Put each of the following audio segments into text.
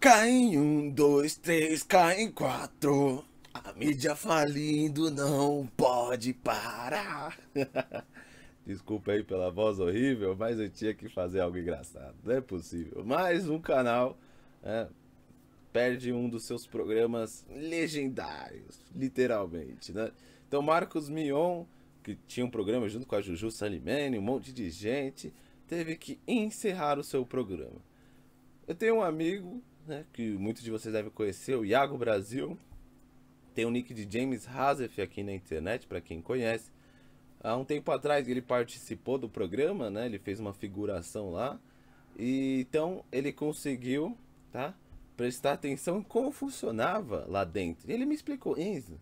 Cai um, dois, três, cai em quatro. A mídia falindo não pode parar. Desculpa aí pela voz horrível, mas eu tinha que fazer algo engraçado. Não é possível. Mais um canal é, perde um dos seus programas legendários, literalmente, né? Então Marcos Mion, que tinha um programa junto com a Juju Salimene, um monte de gente, teve que encerrar o seu programa. Eu tenho um amigo né, que muitos de vocês devem conhecer, o Iago Brasil. Tem o nick de James Hazef aqui na internet, para quem conhece. Há um tempo atrás ele participou do programa, né? Ele fez uma figuração lá. E então ele conseguiu, tá? Prestar atenção em como funcionava lá dentro. E ele me explicou, Enzo,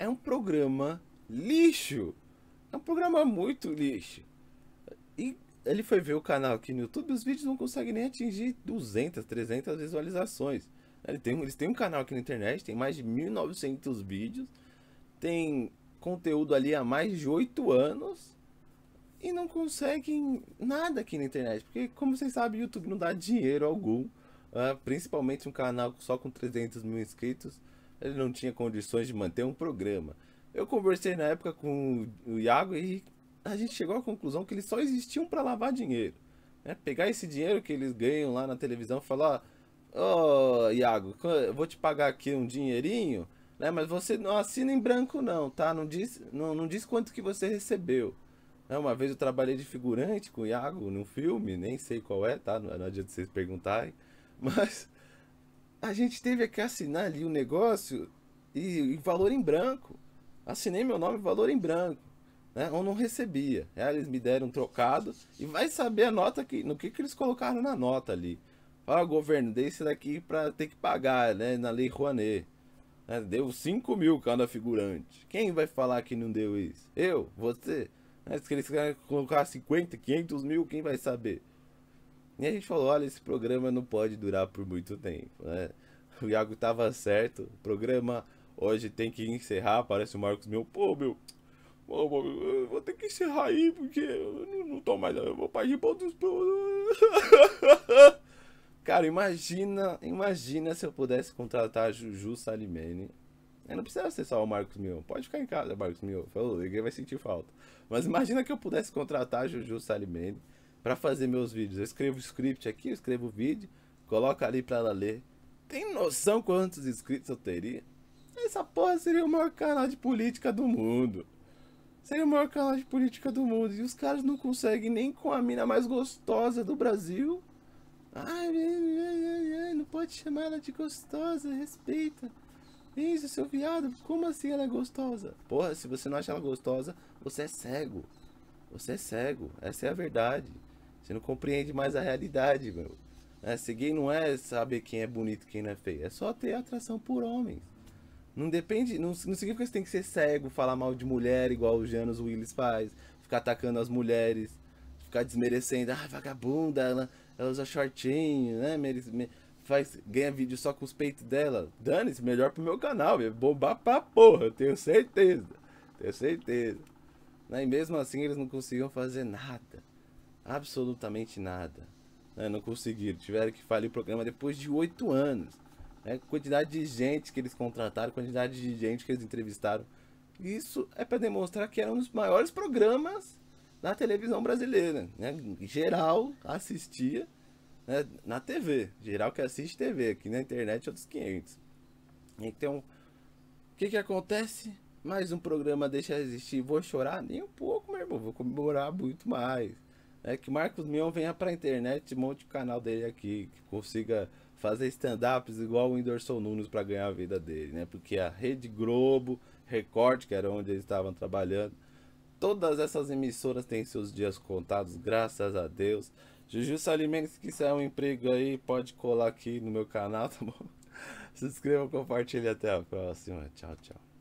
é um programa lixo. É um programa muito lixo ele foi ver o canal aqui no YouTube, os vídeos não conseguem nem atingir 200, 300 visualizações. Ele tem, eles têm um canal aqui na internet, tem mais de 1.900 vídeos, tem conteúdo ali há mais de 8 anos e não conseguem nada aqui na internet. Porque, como vocês sabem, o YouTube não dá dinheiro algum, uh, principalmente um canal só com 300 mil inscritos, ele não tinha condições de manter um programa. Eu conversei na época com o Iago e a gente chegou à conclusão que eles só existiam para lavar dinheiro. Né? Pegar esse dinheiro que eles ganham lá na televisão e falar: Ô oh, Iago, eu vou te pagar aqui um dinheirinho, né? mas você não assina em branco, não, tá? Não diz, não, não diz quanto que você recebeu. Né? Uma vez eu trabalhei de figurante com o Iago num filme, nem sei qual é, tá? Não, não adianta vocês perguntarem. Mas a gente teve que assinar ali o um negócio e, e valor em branco. Assinei meu nome, valor em branco né? Ou não recebia. Aí é, eles me deram um trocado e vai saber a nota que no que, que eles colocaram na nota ali. Fala, ah, governo, dei esse daqui para ter que pagar, né? Na Lei Rouanet. Né? Deu 5 mil cada figurante. Quem vai falar que não deu isso? Eu? Você? Né? Se eles querem colocar 50, 500 mil, quem vai saber? E a gente falou, olha, esse programa não pode durar por muito tempo, né? O Iago tava certo, o programa hoje tem que encerrar, parece o Marcos meu, pô, meu, eu vou ter que encerrar aí, porque eu não, tô mais. Eu vou partir pra outros. Cara, imagina, imagina se eu pudesse contratar a Juju Salimene. Eu não precisava ser só o Marcos Mion. Pode ficar em casa, Marcos Mion. Falou, ninguém vai sentir falta. Mas imagina que eu pudesse contratar a Juju Salimene para fazer meus vídeos. Eu escrevo o script aqui, eu escrevo o vídeo, coloco ali para ela ler. Tem noção quantos inscritos eu teria? Essa porra seria o maior canal de política do mundo seria o maior canal de política do mundo. E os caras não conseguem nem com a mina mais gostosa do Brasil. Ai, ai, ai, não pode chamar ela de gostosa, respeita. Isso, seu viado, como assim ela é gostosa? Porra, se você não acha ela gostosa, você é cego. Você é cego, essa é a verdade. Você não compreende mais a realidade, meu. É, ser gay não é saber quem é bonito e quem não é feio, é só ter atração por homens. Não depende, não, não significa que você tem que ser cego, falar mal de mulher igual o Janus Willis faz, ficar atacando as mulheres, ficar desmerecendo, ah, vagabunda, ela, ela usa shortinho, né? Merece, me, faz, ganha vídeo só com os peitos dela. Dane-se, melhor pro meu canal, É bombar pra porra, eu tenho certeza. Tenho certeza. Né? E mesmo assim eles não conseguiam fazer nada. Absolutamente nada. Né? Não conseguiram. Tiveram que falir o programa depois de oito anos. Né? Quantidade de gente que eles contrataram, quantidade de gente que eles entrevistaram. Isso é para demonstrar que era um dos maiores programas da televisão brasileira. Né? Geral assistia né? na TV. Geral que assiste TV. Aqui na internet, outros 500. Então, o que, que acontece? Mais um programa deixa existir. Vou chorar? Nem um pouco, meu irmão. Vou comemorar muito mais. É que Marcos Mion venha pra internet, monte o canal dele aqui, que consiga fazer stand-ups igual o Whindersson Nunes para ganhar a vida dele, né? Porque a Rede Globo, Record, que era onde eles estavam trabalhando, todas essas emissoras têm seus dias contados, graças a Deus. Juju Salimentos, se quiser é um emprego aí, pode colar aqui no meu canal, tá bom? Se inscreva, compartilhe até a próxima. Tchau, tchau.